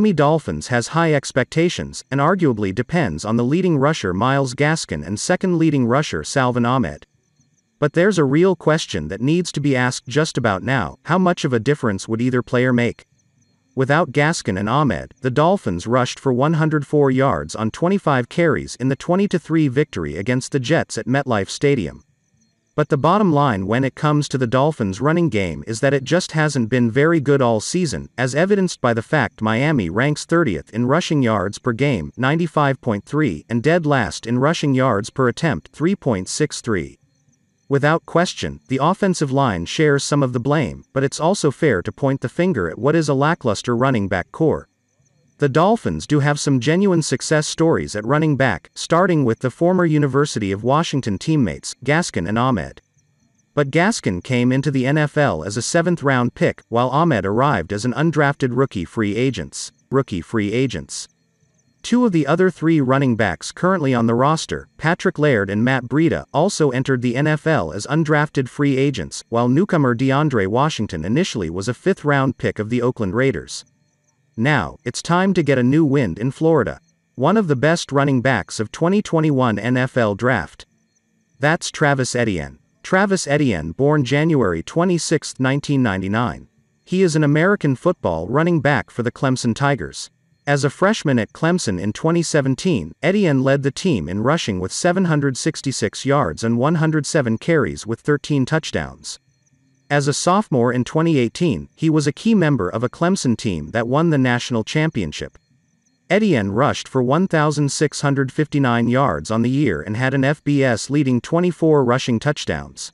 Miami Dolphins has high expectations and arguably depends on the leading rusher Miles Gaskin and second leading rusher Salvin Ahmed. But there's a real question that needs to be asked just about now how much of a difference would either player make? Without Gaskin and Ahmed, the Dolphins rushed for 104 yards on 25 carries in the 20 3 victory against the Jets at MetLife Stadium. But the bottom line when it comes to the Dolphins' running game is that it just hasn't been very good all season, as evidenced by the fact Miami ranks 30th in rushing yards per game, 95.3, and dead last in rushing yards per attempt, 3.63. Without question, the offensive line shares some of the blame, but it's also fair to point the finger at what is a lackluster running back core. The Dolphins do have some genuine success stories at running back, starting with the former University of Washington teammates, Gaskin and Ahmed. But Gaskin came into the NFL as a seventh-round pick, while Ahmed arrived as an undrafted rookie free agents. Rookie free agents. Two of the other three running backs currently on the roster, Patrick Laird and Matt Breida, also entered the NFL as undrafted free agents, while newcomer DeAndre Washington initially was a fifth-round pick of the Oakland Raiders. Now, it's time to get a new wind in Florida. One of the best running backs of 2021 NFL draft. That's Travis Etienne. Travis Etienne, born January 26, 1999. He is an American football running back for the Clemson Tigers. As a freshman at Clemson in 2017, Etienne led the team in rushing with 766 yards and 107 carries with 13 touchdowns. As a sophomore in 2018, he was a key member of a Clemson team that won the national championship. Etienne rushed for 1,659 yards on the year and had an FBS leading 24 rushing touchdowns.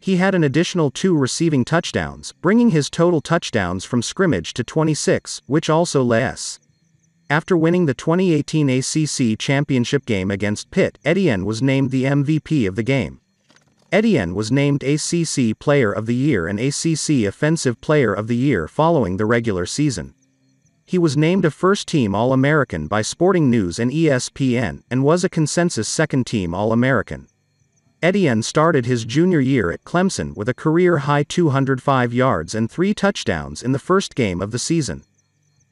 He had an additional two receiving touchdowns, bringing his total touchdowns from scrimmage to 26, which also less. After winning the 2018 ACC championship game against Pitt, Etienne was named the MVP of the game. Etienne was named ACC Player of the Year and ACC Offensive Player of the Year following the regular season. He was named a first-team All-American by Sporting News and ESPN and was a consensus second-team All-American. Etienne started his junior year at Clemson with a career-high 205 yards and three touchdowns in the first game of the season.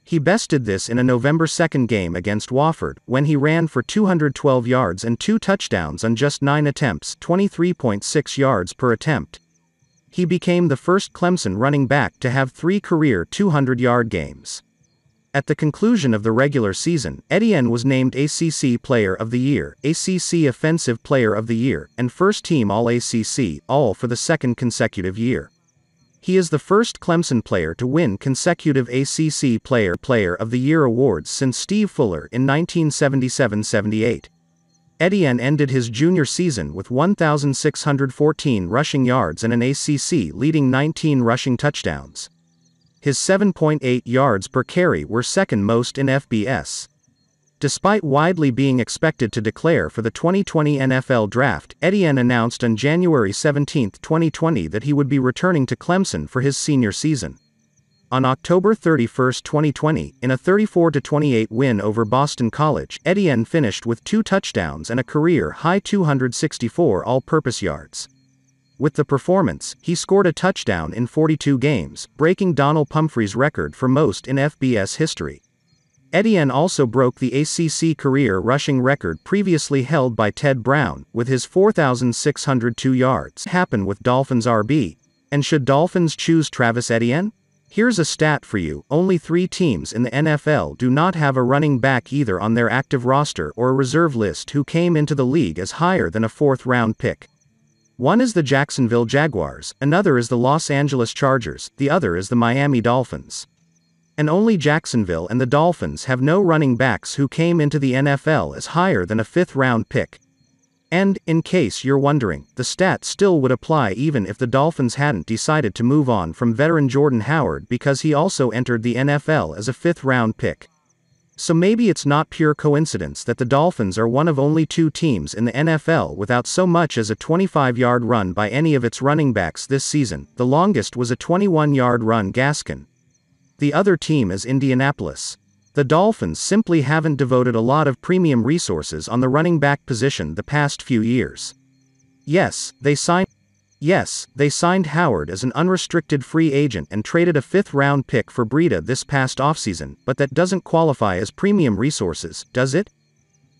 He bested this in a November 2 game against Wofford, when he ran for 212 yards and two touchdowns on just 9 attempts, 23.6 yards per attempt. He became the first Clemson running back to have three career 200 yard games. At the conclusion of the regular season, Etienne was named ACC Player of the Year, ACC Offensive Player of the Year, and First Team All ACC, all for the second consecutive year. He is the first Clemson player to win consecutive ACC Player Player of the Year awards since Steve Fuller in 1977-78. Etienne ended his junior season with 1,614 rushing yards and an ACC leading 19 rushing touchdowns. His 7.8 yards per carry were second most in FBS. Despite widely being expected to declare for the 2020 NFL draft, Etienne announced on January 17, 2020 that he would be returning to Clemson for his senior season. On October 31, 2020, in a 34-28 win over Boston College, Etienne finished with two touchdowns and a career-high 264 all-purpose yards. With the performance, he scored a touchdown in 42 games, breaking Donald Pumphrey's record for most in FBS history. Etienne also broke the ACC career rushing record previously held by Ted Brown, with his 4,602 yards. Happen with Dolphins RB, and should Dolphins choose Travis Etienne? Here's a stat for you, only three teams in the NFL do not have a running back either on their active roster or reserve list who came into the league as higher than a fourth-round pick. One is the Jacksonville Jaguars, another is the Los Angeles Chargers, the other is the Miami Dolphins and only Jacksonville and the Dolphins have no running backs who came into the NFL as higher than a fifth round pick. And, in case you're wondering, the stat still would apply even if the Dolphins hadn't decided to move on from veteran Jordan Howard because he also entered the NFL as a fifth round pick. So maybe it's not pure coincidence that the Dolphins are one of only two teams in the NFL without so much as a 25 yard run by any of its running backs this season. The longest was a 21 yard run Gaskin, the other team is Indianapolis. The Dolphins simply haven't devoted a lot of premium resources on the running back position the past few years. Yes, they signed Yes, they signed Howard as an unrestricted free agent and traded a fifth round pick for Breida this past offseason, but that doesn't qualify as premium resources, does it?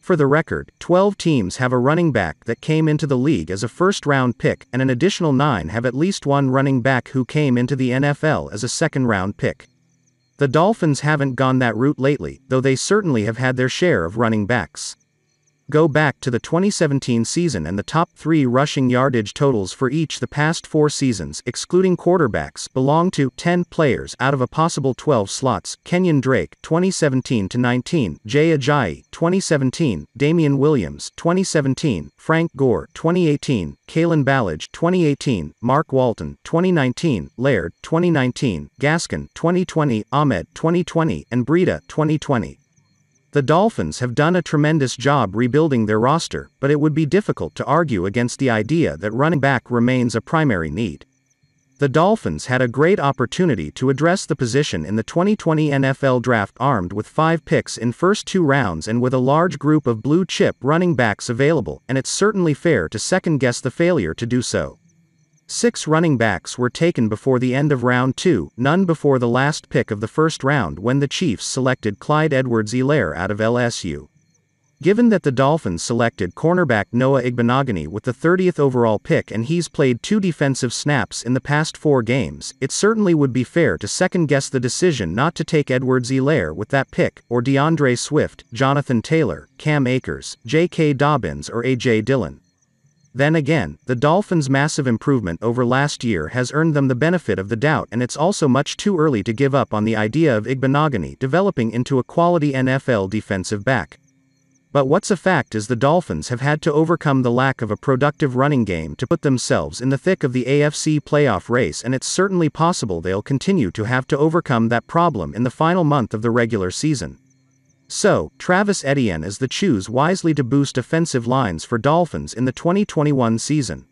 For the record, 12 teams have a running back that came into the league as a first round pick, and an additional 9 have at least one running back who came into the NFL as a second round pick. The Dolphins haven't gone that route lately, though they certainly have had their share of running backs. Go back to the 2017 season and the top three rushing yardage totals for each the past four seasons, excluding quarterbacks, belong to 10 players out of a possible 12 slots Kenyon Drake, 2017 19, Jay Ajayi, 2017, Damian Williams, 2017, Frank Gore, 2018, Kalen Ballage, 2018, Mark Walton, 2019, Laird, 2019, Gaskin, 2020, Ahmed, 2020, and Breida, 2020. The Dolphins have done a tremendous job rebuilding their roster, but it would be difficult to argue against the idea that running back remains a primary need. The Dolphins had a great opportunity to address the position in the 2020 NFL draft armed with five picks in first two rounds and with a large group of blue chip running backs available, and it's certainly fair to second guess the failure to do so. Six running backs were taken before the end of round two, none before the last pick of the first round when the Chiefs selected Clyde Edwards Elaire out of LSU. Given that the Dolphins selected cornerback Noah Igbenogany with the 30th overall pick and he's played two defensive snaps in the past four games, it certainly would be fair to second-guess the decision not to take Edwards Elaire with that pick, or DeAndre Swift, Jonathan Taylor, Cam Akers, J.K. Dobbins or A.J. Dillon. Then again, the Dolphins' massive improvement over last year has earned them the benefit of the doubt and it's also much too early to give up on the idea of Igbenogany developing into a quality NFL defensive back. But what's a fact is the Dolphins have had to overcome the lack of a productive running game to put themselves in the thick of the AFC playoff race and it's certainly possible they'll continue to have to overcome that problem in the final month of the regular season. So, Travis Etienne is the choose wisely to boost offensive lines for Dolphins in the 2021 season.